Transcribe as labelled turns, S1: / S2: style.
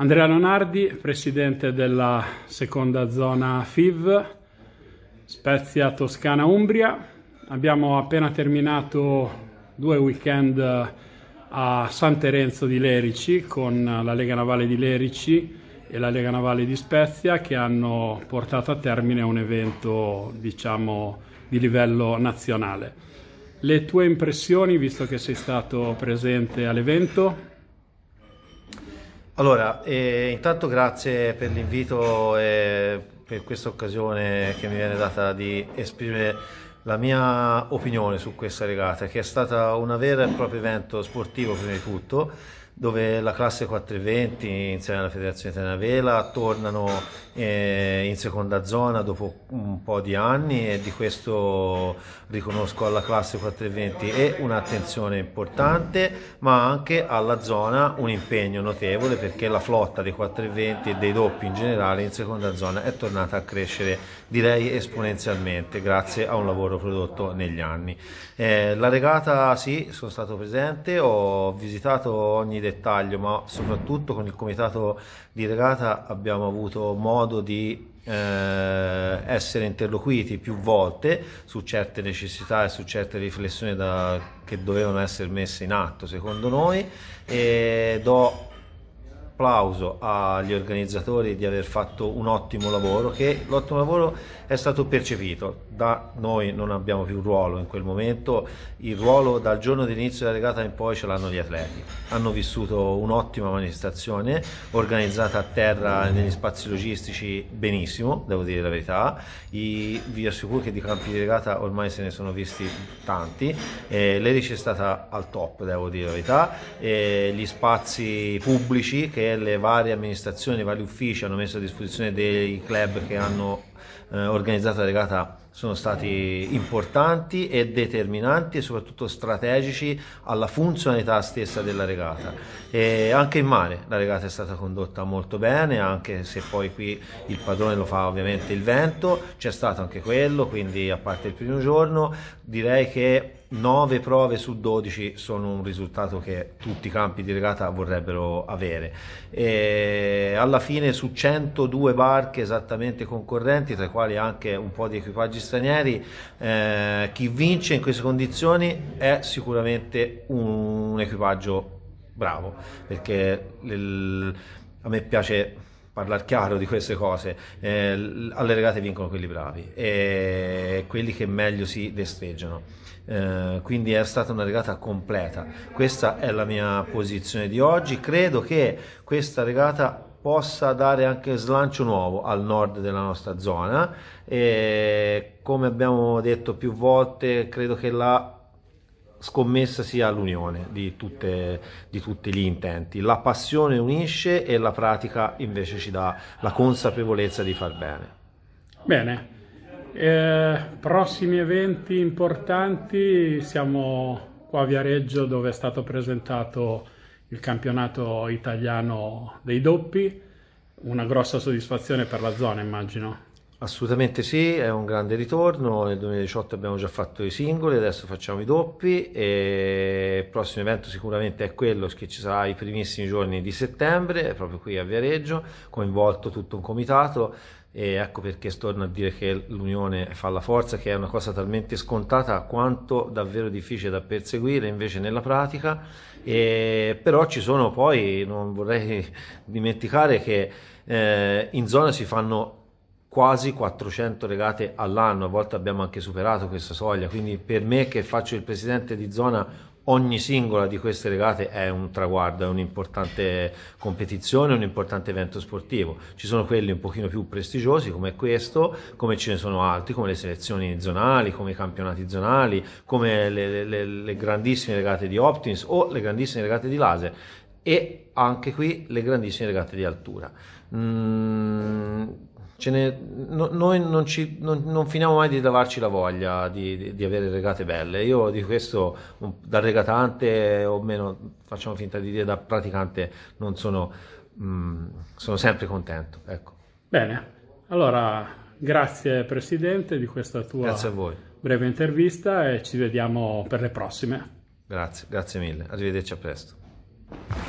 S1: Andrea Leonardi, presidente della seconda zona FIV, Spezia Toscana Umbria. Abbiamo appena terminato due weekend eh, a San Terenzo di Lerici con la Lega Navale di Lerici e la Lega Navale di Spezia che hanno portato a termine un evento diciamo di livello nazionale. Le tue impressioni visto che sei stato presente all'evento?
S2: Allora, eh, intanto grazie per l'invito e per questa occasione che mi viene data di esprimere la mia opinione su questa regata, che è stata un vero e proprio evento sportivo prima di tutto, dove la classe 420 insieme alla Federazione Italiana Vela tornano eh, in seconda zona dopo un po' di anni e di questo riconosco alla classe 420 e un'attenzione importante ma anche alla zona un impegno notevole perché la flotta dei 420 e dei doppi in generale in seconda zona è tornata a crescere direi esponenzialmente grazie a un lavoro prodotto negli anni. Eh, la regata sì, sono stato presente, ho visitato ogni dettaglio, ma soprattutto con il comitato di regata abbiamo avuto modo di eh, essere interloquiti più volte su certe necessità e su certe riflessioni da, che dovevano essere messe in atto secondo noi e do applauso agli organizzatori di aver fatto un ottimo lavoro, che l'ottimo lavoro è stato percepito. Da noi non abbiamo più ruolo in quel momento, il ruolo dal giorno di della regata in poi ce l'hanno gli atleti. Hanno vissuto un'ottima manifestazione, organizzata a terra negli spazi logistici benissimo, devo dire la verità. I, vi assicuro che di campi di regata ormai se ne sono visti tanti. Eh, L'Erice è stata al top, devo dire la verità. Eh, gli spazi pubblici che che le varie amministrazioni, i vari uffici hanno messo a disposizione dei club che hanno eh, organizzata la regata sono stati importanti e determinanti e soprattutto strategici alla funzionalità stessa della regata. E anche in mare la regata è stata condotta molto bene, anche se poi qui il padrone lo fa ovviamente il vento, c'è stato anche quello, quindi a parte il primo giorno direi che 9 prove su 12 sono un risultato che tutti i campi di regata vorrebbero avere. E alla fine su 102 barche esattamente concorrenti presenti, tra i quali anche un po' di equipaggi stranieri. Eh, chi vince in queste condizioni è sicuramente un, un equipaggio bravo, perché il, a me piace parlare chiaro di queste cose, eh, alle regate vincono quelli bravi e quelli che meglio si destreggiano. Eh, quindi è stata una regata completa. Questa è la mia posizione di oggi. Credo che questa regata possa dare anche slancio nuovo al nord della nostra zona e come abbiamo detto più volte credo che la scommessa sia l'unione di, di tutti gli intenti la passione unisce e la pratica invece ci dà la consapevolezza di far bene
S1: bene eh, prossimi eventi importanti siamo qua a Viareggio dove è stato presentato il campionato italiano dei doppi, una grossa soddisfazione per la zona immagino. Assolutamente sì, è un grande ritorno, nel 2018 abbiamo già fatto i singoli,
S2: adesso facciamo i doppi e il prossimo evento sicuramente è quello che ci sarà i primissimi giorni di settembre, proprio qui a Viareggio, coinvolto tutto un comitato e ecco perché torno a dire che l'unione fa la forza, che è una cosa talmente scontata quanto davvero difficile da perseguire invece nella pratica, e, però ci sono poi, non vorrei dimenticare che eh, in zona si fanno quasi 400 regate all'anno, a volte abbiamo anche superato questa soglia, quindi per me che faccio il presidente di zona ogni singola di queste regate è un traguardo, è un'importante competizione, un importante evento sportivo. Ci sono quelli un pochino più prestigiosi come questo, come ce ne sono altri, come le selezioni zonali, come i campionati zonali, come le, le, le grandissime regate di Optins o le grandissime regate di Laser e anche qui le grandissime regate di altura. Mm, ne, no, noi non, ci, non, non, finiamo mai di lavarci la voglia di, di, di avere regate belle. Io di questo, da regatante o meno, facciamo finta di dire da praticante, non sono, mh, mm, sono sempre contento. Ecco.
S1: Bene, allora grazie Presidente di questa tua breve intervista e ci vediamo per le prossime.
S2: Grazie, grazie mille, arrivederci a presto.